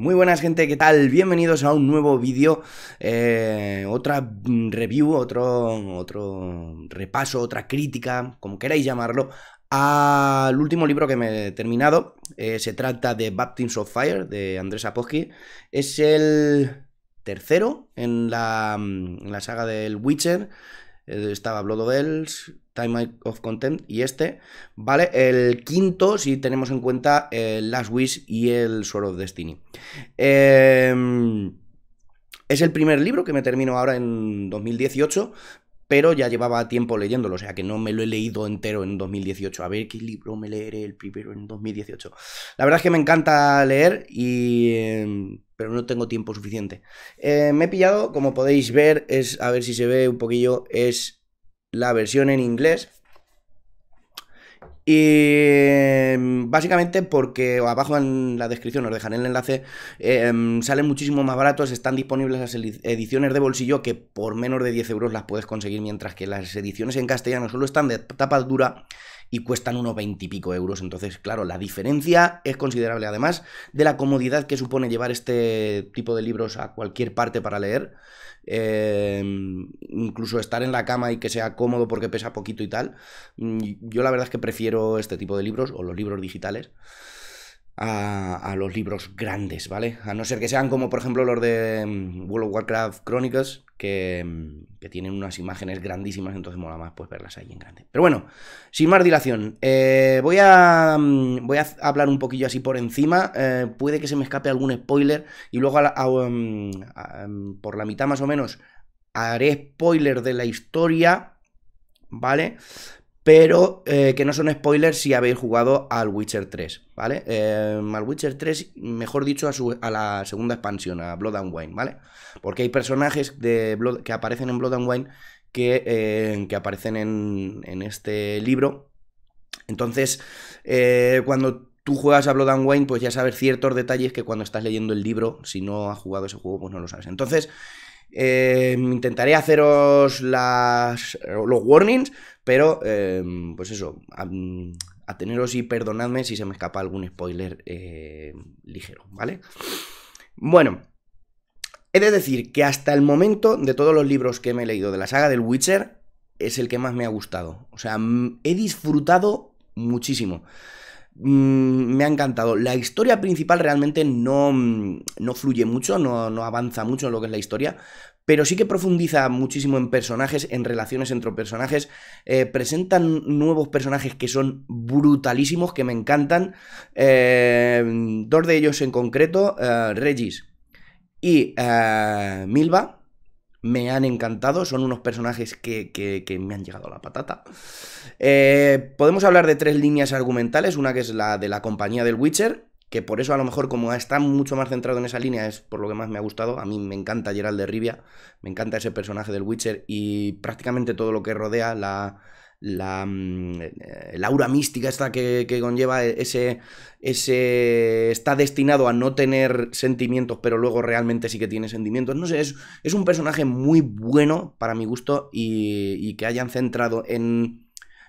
Muy buenas gente, ¿qué tal? Bienvenidos a un nuevo vídeo, eh, otra mm, review, otro, otro repaso, otra crítica, como queráis llamarlo, al último libro que me he terminado. Eh, se trata de Baptisms of Fire, de Andrés Aposki. Es el tercero en la, mm, en la saga del Witcher. Eh, estaba Blood of Elves, Time of Content y este, ¿vale? El quinto, si tenemos en cuenta Last Wish y el Sword of Destiny. Em, es el primer libro que me termino ahora en 2018, pero ya llevaba tiempo leyéndolo, o sea que no me lo he leído entero en 2018. A ver qué libro me leeré el primero en 2018. La verdad es que me encanta leer y... Em, pero no tengo tiempo suficiente. Eh, me he pillado, como podéis ver, es a ver si se ve un poquillo, es la versión en inglés. Y em, básicamente porque abajo en la descripción os dejaré el enlace, em, salen muchísimo más baratos, están disponibles las ediciones de bolsillo que por menos de 10 euros las puedes conseguir, mientras que las ediciones en castellano solo están de tapa dura y cuestan unos 20 y pico euros. Entonces, claro, la diferencia es considerable. Además de la comodidad que supone llevar este tipo de libros a cualquier parte para leer, eh, incluso estar en la cama y que sea cómodo porque pesa poquito y tal, mm, yo la verdad es que prefiero este tipo de libros o los libros digitales a, los libros grandes, ¿vale? A no ser que sean como, por ejemplo, los de mm, World of Warcraft Chronicles, mm, que, tienen unas imágenes grandísimas, entonces mola más pues verlas ahí en grande. Pero bueno, sin más dilación, eh, voy, a, mm, voy a hablar un poquillo así por encima, eh, puede que se me escape algún spoiler, y luego por la mitad más o menos haré spoiler de la historia, ¿vale? pero eh, que no son spoilers si habéis jugado al Witcher 3, ¿vale? Em, al Witcher 3, mejor dicho, a, la segunda expansión, a Blood and Wine, ¿vale? Porque hay personajes que aparecen en Blood and Wine que, eh, que aparecen en, en, este libro. Entonces, eh, cuando tú juegas a Blood and Wine, pues ya sabes ciertos detalles que cuando estás leyendo el libro, si no has jugado ese juego, pues no lo sabes. Entonces, Em, intentaré haceros las, los warnings, pero em, pues eso, a teneros y perdonadme si se me escapa algún spoiler eh, ligero, ¿vale? Bueno, he de decir que hasta el momento de todos los libros que me he leído de la saga del Witcher es el que más me ha gustado. O sea, he disfrutado muchísimo. Mm, me ha encantado. La historia principal realmente no, mm, no fluye mucho, no, no avanza mucho en lo que es la historia, pero sí que profundiza muchísimo en personajes, en relaciones entre personajes. Eh, presentan nuevos personajes que son brutalísimos, que me encantan. Eh, dos de ellos en concreto, eh, Regis y Milva me han encantado, son unos personajes que, me han llegado a la patata. Eh, podemos hablar de tres líneas argumentales, una que es la de la compañía del Witcher, que por eso a lo mejor como está mucho más centrado en esa línea, es por lo que más me ha gustado, a mí me encanta Gerald de Rivia, me encanta ese personaje del Witcher y prácticamente todo lo que rodea la, Mm, eh, la, aura mística esta que, conlleva ese, ese... está destinado a no tener sentimientos, pero luego realmente sí que tiene sentimientos. No sé, es, un personaje muy bueno para mi gusto y, que hayan centrado en,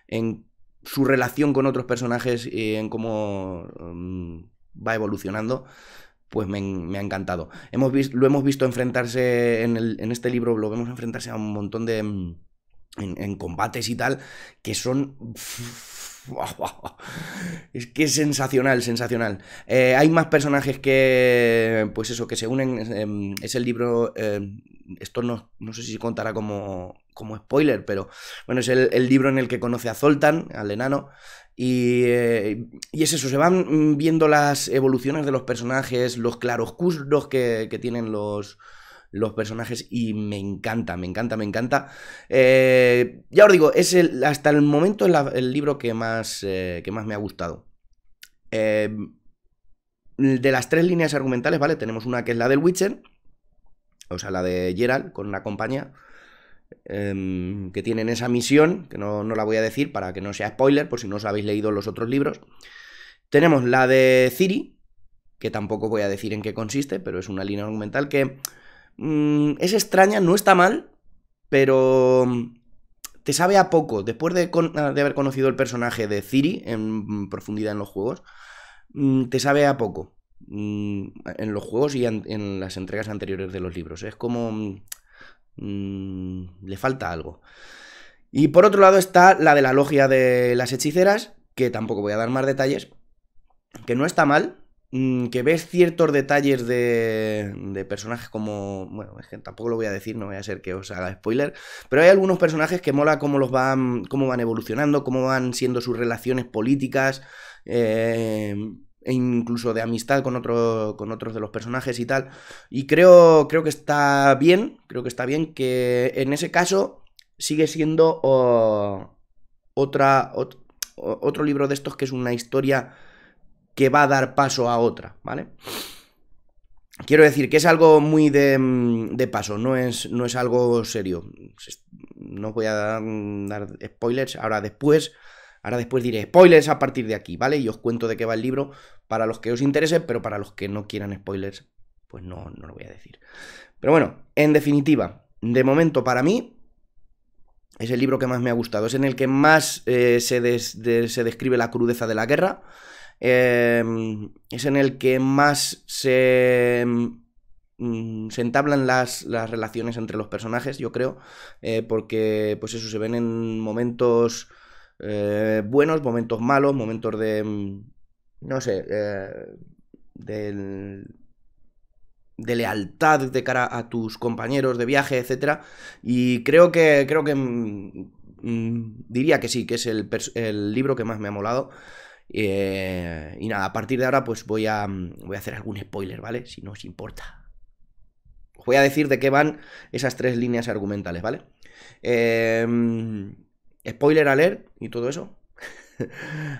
en su relación con otros personajes y en cómo mm, va evolucionando, pues me, ha encantado. Hemos visto, lo hemos visto enfrentarse en, el, en, este libro, lo vemos enfrentarse a un montón de, mm, en, combates y tal, que son... Es que es sensacional, sensacional. Eh, hay más personajes que, pues eso, que se unen. Em, es, el libro, em, esto no, sé si contará como, como spoiler, pero bueno, es el, libro en el que conoce a Zoltan, al enano, eh, y, es eso, se van viendo las evoluciones de los personajes, los claroscuros que, que tienen los, los personajes y me encanta, me encanta, me encanta. Eh, ya os digo, es el, hasta el momento el, libro que más, eh, que más me ha gustado. Eh, de las tres líneas argumentales, ¿vale? Tenemos una que es la del Witcher, o sea, la de Gerald con una compañía em, que tienen esa misión, que no, no la voy a decir para que no sea spoiler, por si no os habéis leído los otros libros. Tenemos la de Ciri, que tampoco voy a decir en qué consiste, pero es una línea argumental que Mm, es extraña, no está mal, pero mm, te sabe a poco. Después ah, de, haber conocido el personaje de Ciri en mm, profundidad en los juegos, te sabe a poco en los juegos y en, en, las entregas anteriores de los libros. Es como... le falta algo. Y por otro lado está la de la logia de las hechiceras, que tampoco voy a dar más detalles, que no está mal, Mm, que ves ciertos detalles de, personajes como, bueno, es que tampoco lo voy a decir, no voy a ser que os haga spoiler, pero hay algunos personajes que mola cómo los van, cómo van evolucionando, cómo van siendo sus relaciones políticas, eh, e incluso de amistad con, otro, con otros de los personajes y tal. Y creo, creo que está bien, creo que está bien que en ese caso sigue siendo oh, otra, otro libro de estos que es una historia que va a dar paso a otra, ¿vale? Quiero decir que es algo muy de, mm, paso, no es, no es algo serio. No voy a mm, dar, spoilers ahora después. Ahora después diré spoilers a partir de aquí, ¿vale? Y os cuento de qué va el libro para los que os interese, pero para los que no quieran spoilers, pues no, lo voy a decir. Pero bueno, en definitiva, de momento para mí es el libro que más me ha gustado, es en el que más eh, se, se describe la crudeza de la guerra Em, es en el que más se, em, mm, entablan las, relaciones entre los personajes, yo creo, eh, porque pues eso se ven en momentos eh, buenos, momentos malos, momentos de, em, no sé, eh, de lealtad de cara a tus compañeros de viaje, etcétera. Y creo que creo que mm, mm, diría que sí, que es el, el libro que más me ha molado. Eh, y nada, a partir de ahora pues voy a, mm, a hacer algún spoiler, ¿vale? Si no os importa. Os voy a decir de qué van esas tres líneas argumentales, ¿vale? Eh, mm, spoiler alert y todo eso.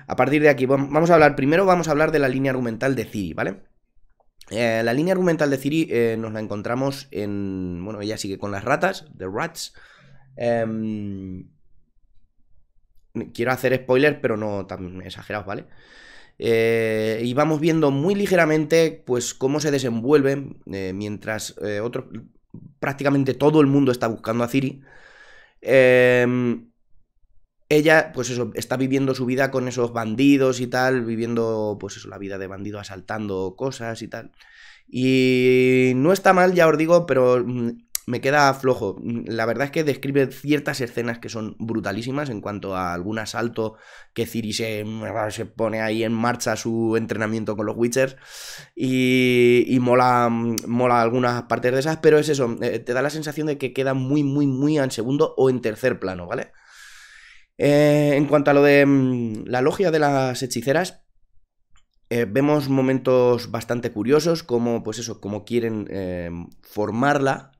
a partir de aquí, vamos a hablar, primero vamos a hablar de la línea argumental de Ciri, ¿vale? Eh, la línea argumental de Ciri nos la encontramos en. Bueno, ella sigue con las ratas, The Rats. Em, Quiero hacer spoilers, pero no tan exagerados, ¿vale? Eh, y vamos viendo muy ligeramente, pues, cómo se desenvuelven eh, mientras eh, Prácticamente todo el mundo está buscando a Ciri. Em, ella, pues eso, está viviendo su vida con esos bandidos y tal, viviendo, pues eso, la vida de bandido asaltando cosas y tal. Y no está mal, ya os digo, pero mm, me queda flojo. La verdad es que describe ciertas escenas que son brutalísimas en cuanto a algún asalto que Ciri se, pone ahí en marcha su entrenamiento con los Witchers y, mola, mola algunas partes de esas, pero es eso, eh, te da la sensación de que queda muy, muy, muy en segundo o en tercer plano, ¿vale? Eh, en cuanto a lo de mm, la logia de las hechiceras, eh, vemos momentos bastante curiosos, como pues eso, como quieren formarla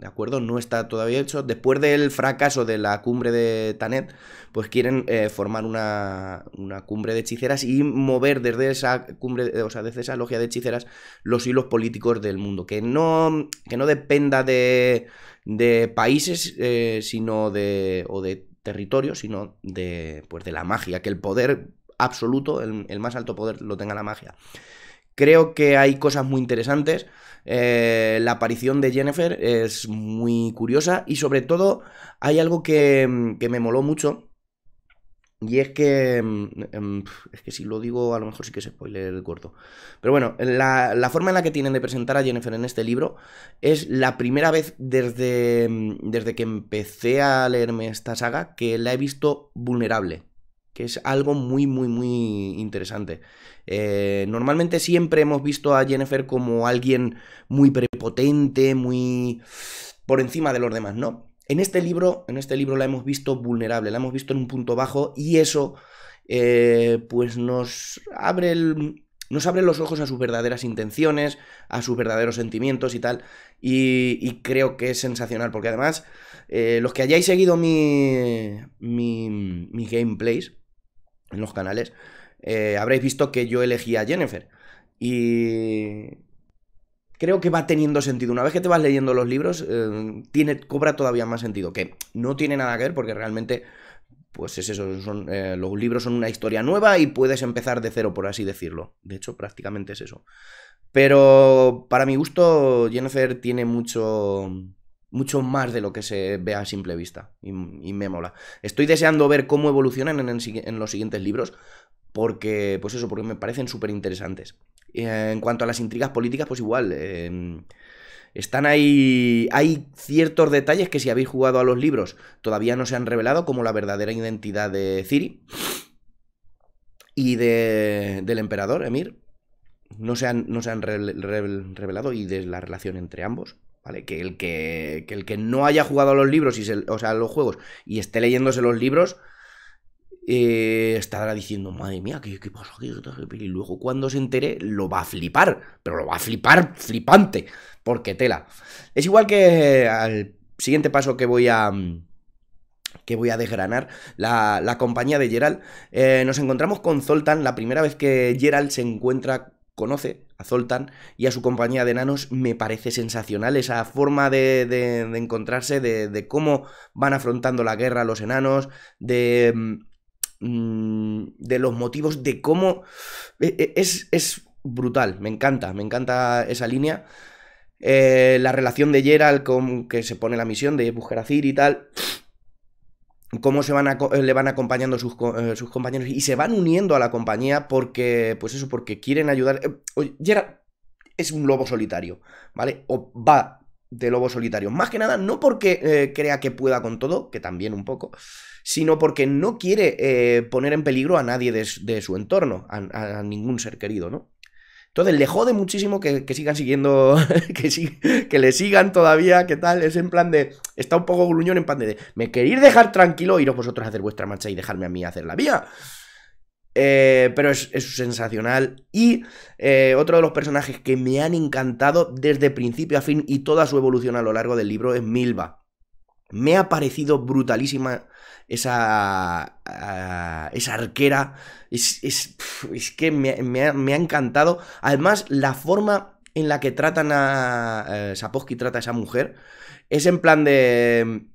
¿De acuerdo? No está todavía hecho. Después del fracaso de la cumbre de Tanet, pues quieren eh, formar una, cumbre de hechiceras y mover desde esa cumbre, eh, o sea, desde esa logia de hechiceras los hilos políticos del mundo. Que no, que no dependa de, de países, eh, sino de. o de territorios, sino de. Pues de la magia. Que el poder absoluto, el, el más alto poder, lo tenga la magia. Creo que hay cosas muy interesantes. Eh, la aparición de Jennifer es muy curiosa y sobre todo hay algo que, mm, me moló mucho. Y es que. Mm, em, es que si lo digo, a lo mejor sí que es spoiler corto. Pero bueno, la, forma en la que tienen de presentar a Jennifer en este libro es la primera vez desde, mm, desde que empecé a leerme esta saga que la he visto vulnerable es algo muy, muy, muy interesante. Eh, normalmente siempre hemos visto a Jennifer como alguien muy prepotente, muy por encima de los demás, ¿no? En este libro, en este libro la hemos visto vulnerable, la hemos visto en un punto bajo y eso, eh, pues nos abre el, nos abre los ojos a sus verdaderas intenciones, a sus verdaderos sentimientos y tal. Y, creo que es sensacional, porque además, eh, los que hayáis seguido mi, mi, mis gameplays, en los canales, eh, habréis visto que yo elegí a Jennifer. Y creo que va teniendo sentido. Una vez que te vas leyendo los libros, eh, tiene, cobra todavía más sentido. Que no tiene nada que ver porque realmente, pues es eso, son, eh, los libros son una historia nueva y puedes empezar de cero, por así decirlo. De hecho, prácticamente es eso. Pero para mi gusto, Jennifer tiene mucho mucho más de lo que se ve a simple vista y, me mola. Estoy deseando ver cómo evolucionan en, los siguientes libros porque, pues eso, porque me parecen súper interesantes. Eh, en cuanto a las intrigas políticas, pues igual, em, están ahí, hay ciertos detalles que si habéis jugado a los libros todavía no se han revelado, como la verdadera identidad de Ciri y de, del emperador, Emir. No se han, no se han revelado y de la relación entre ambos. ¿vale? Que el que, el que no haya jugado a los libros, y sea, a los juegos, y esté leyéndose los libros, eh, estará diciendo, madre mía, ¿qué, pasó aquí? Y luego cuando se entere, lo va a flipar, pero lo va a flipar flipante, porque tela. Es igual que al siguiente paso que voy a que voy a desgranar, la, la compañía de Gerald. Eh, nos encontramos con Zoltan la primera vez que Gerald se encuentra, conoce y a su compañía de enanos me parece sensacional esa forma de, encontrarse, de, cómo van afrontando la guerra los enanos, de, mm, de los motivos, de cómo... E, e, es, brutal, me encanta, me encanta esa línea. Eh, la relación de Gerald con que se pone la misión de buscar a Cir y tal cómo se van eh, le van acompañando eh, sus, compañeros y se van uniendo a la compañía porque, pues eso, porque quieren ayudar. Eh, Gerard es un lobo solitario, ¿vale? O va de lobo solitario. Más que nada, no porque crea que pueda con todo, que también un poco, sino porque no quiere poner en peligro a nadie de, su entorno, a, ningún ser querido, ¿no? Entonces le jode muchísimo que, sigan siguiendo, que, le sigan todavía, que tal, es en plan de, está un poco gruñón en plan de, me queréis dejar tranquilo, iros vosotros a hacer vuestra marcha y dejarme a mí hacer la mía. Eh, pero es, sensacional. Y eh, otro de los personajes que me han encantado desde principio a fin y toda su evolución a lo largo del libro es Milva. Me ha parecido brutalísima esa, ah, esa arquera. Es, que me, ha, encantado. Además, la forma en la que tratan a. Eh, Saposky, trata a esa mujer. Es en plan de.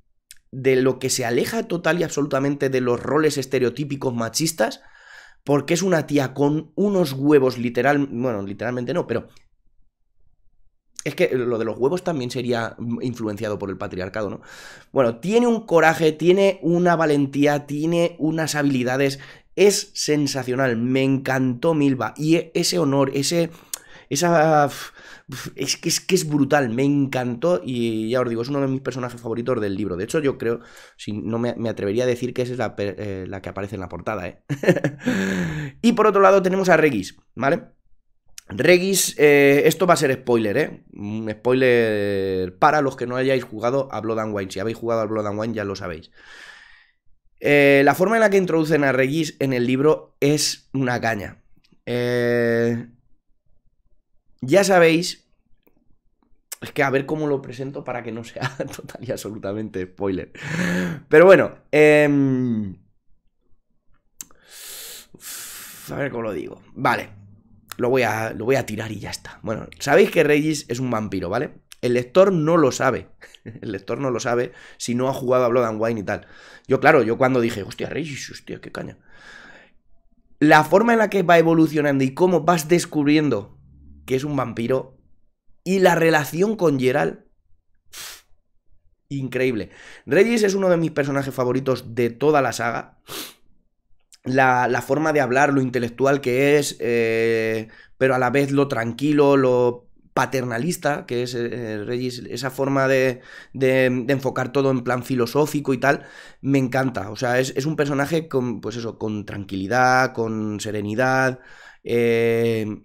de lo que se aleja total y absolutamente de los roles estereotípicos machistas porque es una tía con unos huevos, literal, bueno, literalmente no, pero es que lo de los huevos también sería influenciado por el patriarcado, ¿no? Bueno, tiene un coraje, tiene una valentía, tiene unas habilidades. Es sensacional. Me encantó Milva. Y e, ese honor, ese. Esa. Es que, es que es brutal, me encantó y ya os digo, es uno de mis personajes favoritos del libro. De hecho, yo creo, si no me, atrevería a decir que esa es la, eh, la que aparece en la portada, ¿eh? y por otro lado tenemos a Regis, ¿vale? Regis, eh, esto va a ser spoiler, ¿eh? Un mm, spoiler para los que no hayáis jugado a Blood and Wine. Si habéis jugado a Blood and Wine ya lo sabéis. Eh, la forma en la que introducen a Regis en el libro es una caña. Eh, ya sabéis. Es que a ver cómo lo presento para que no sea total y absolutamente spoiler. Pero bueno. Em, a ver cómo lo digo. Vale lo voy a, lo voy a tirar y ya está. Bueno, sabéis que Regis es un vampiro, ¿vale? El lector no lo sabe. El lector no lo sabe si no ha jugado a Blood and Wine y tal. Yo, claro, yo cuando dije, hostia, Regis, hostia, qué caña. La forma en la que va evolucionando y cómo vas descubriendo que es un vampiro y la relación con Gerald. Increíble. Regis es uno de mis personajes favoritos de toda la saga la, forma de hablar, lo intelectual que es, eh, pero a la vez lo tranquilo, lo paternalista, que es eh, Regis, esa forma de, enfocar todo en plan filosófico y tal, me encanta. O sea, es, un personaje con, pues eso, con tranquilidad, con serenidad. Eh,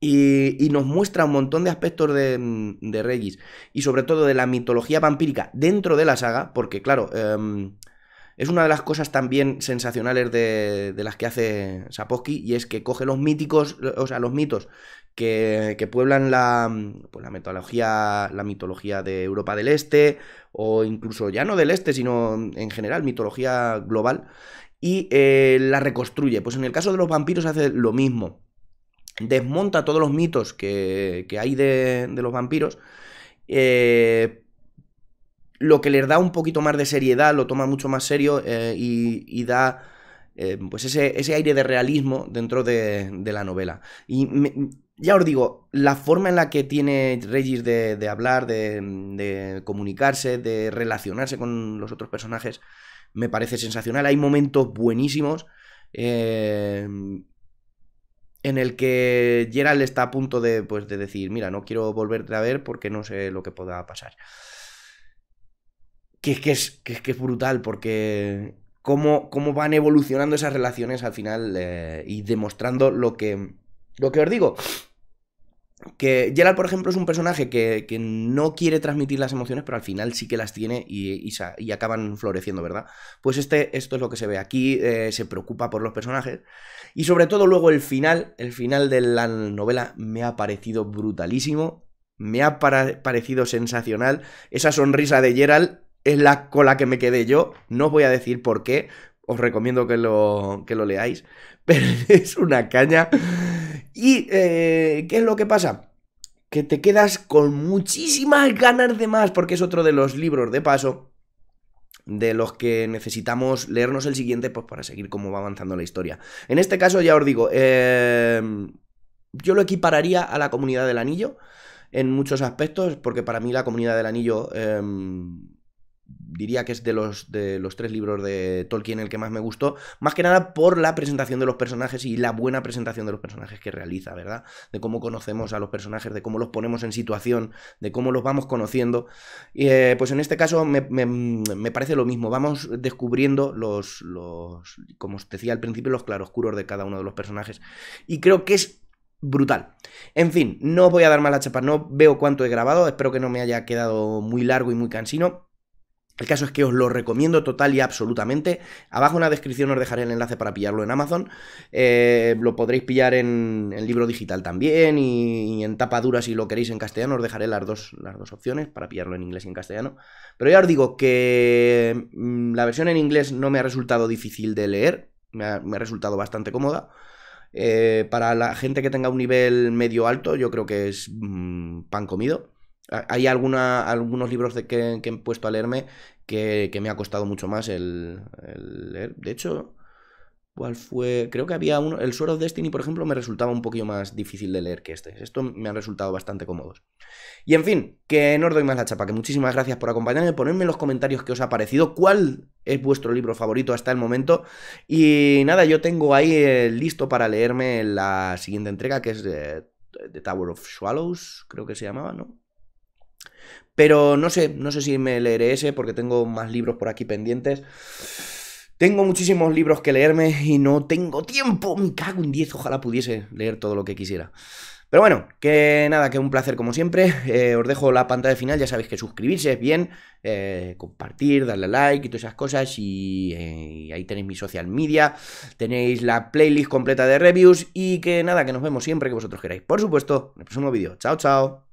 y, nos muestra un montón de aspectos de, Regis y sobre todo de la mitología vampírica dentro de la saga, porque claro, em, es una de las cosas también sensacionales de, las que hace Sapowski y es que coge los míticos, o sea, los mitos que, pueblan la, pues la, mitología, de Europa del Este o incluso ya no del Este, sino en general mitología global y eh, la reconstruye. Pues en el caso de los vampiros hace lo mismo. Desmonta todos los mitos que, hay de, los vampiros. Eh, lo que les da un poquito más de seriedad, lo toma mucho más serio eh, y, da eh, pues ese, aire de realismo dentro de, la novela. Y ya os digo, la forma en la que tiene Regis de, hablar, de, comunicarse, de relacionarse con los otros personajes, me parece sensacional. Hay momentos buenísimos. Eh, en el que Gerald está a punto de, pues, de decir, mira, no quiero volverte a ver porque no sé lo que pueda pasar que, que, es, que, es brutal, porque cómo, cómo, van evolucionando esas relaciones al final eh, y demostrando lo que, lo que os digo. Que Gerald, por ejemplo, es un personaje que, no quiere transmitir las emociones, pero al final sí que las tiene y, acaban floreciendo, ¿verdad? Pues este, esto es lo que se ve aquí, eh, se preocupa por los personajes. Y sobre todo luego el final, el final de la novela me ha parecido brutalísimo, me ha parecido sensacional. Esa sonrisa de Gerald es la cola que me quedé yo. No os voy a decir por qué, os recomiendo que lo, lo leáis, pero es una caña. ¿Y eh, qué es lo que pasa? Que te quedas con muchísimas ganas de más, porque es otro de los libros de paso de los que necesitamos leernos el siguiente pues, para seguir cómo va avanzando la historia. En este caso, ya os digo, eh, yo lo equipararía a la comunidad del anillo en muchos aspectos, porque para mí la comunidad del anillo... Eh, diría que es de los, de los tres libros de Tolkien el que más me gustó, más que nada por la presentación de los personajes y la buena presentación de los personajes que realiza, ¿verdad? De cómo conocemos a los personajes, de cómo los ponemos en situación, de cómo los vamos conociendo. Eh, pues en este caso me, parece lo mismo, vamos descubriendo los, como os decía al principio, los claroscuros de cada uno de los personajes. Y creo que es brutal. En fin, no voy a dar mala la chapa, no veo cuánto he grabado, espero que no me haya quedado muy largo y muy cansino. El caso es que os lo recomiendo total y absolutamente. Abajo en la descripción os dejaré el enlace para pillarlo en Amazon. Eh, lo podréis pillar en, el libro digital también y, en tapa dura si lo queréis en castellano. Os dejaré las dos, las dos opciones para pillarlo en inglés y en castellano. Pero ya os digo que mm, la versión en inglés no me ha resultado difícil de leer. Me ha, resultado bastante cómoda. Eh, para la gente que tenga un nivel medio alto, yo creo que es mm, pan comido. Hay algunos libros de que, he puesto a leerme que, me ha costado mucho más el, leer. De hecho, ¿Cuál fue? Creo que había uno. El Suero of Destiny, por ejemplo, me resultaba un poquillo más difícil de leer que este. Esto me ha resultado bastante cómodos. Y en fin, que no os doy más la chapa, que muchísimas gracias por acompañarme. Ponedme en los comentarios qué os ha parecido, cuál es vuestro libro favorito hasta el momento. Y nada, yo tengo ahí eh, listo para leerme la siguiente entrega, que es eh, The Tower of Swallows, creo que se llamaba, ¿no? Pero no sé, no sé si me leeré ese porque tengo más libros por aquí pendientes. Tengo muchísimos libros que leerme y no tengo tiempo. Me cago en 10. Ojalá pudiese leer todo lo que quisiera. Pero bueno, que nada, que un placer como siempre. Eh, os dejo la pantalla final. Ya sabéis que suscribirse es bien, eh, compartir, darle like y todas esas cosas. Eh, y, ahí tenéis mi social media, tenéis la playlist completa de reviews. Y que nada, que nos vemos siempre que vosotros queráis. Por supuesto, en el próximo vídeo. Chao, chao.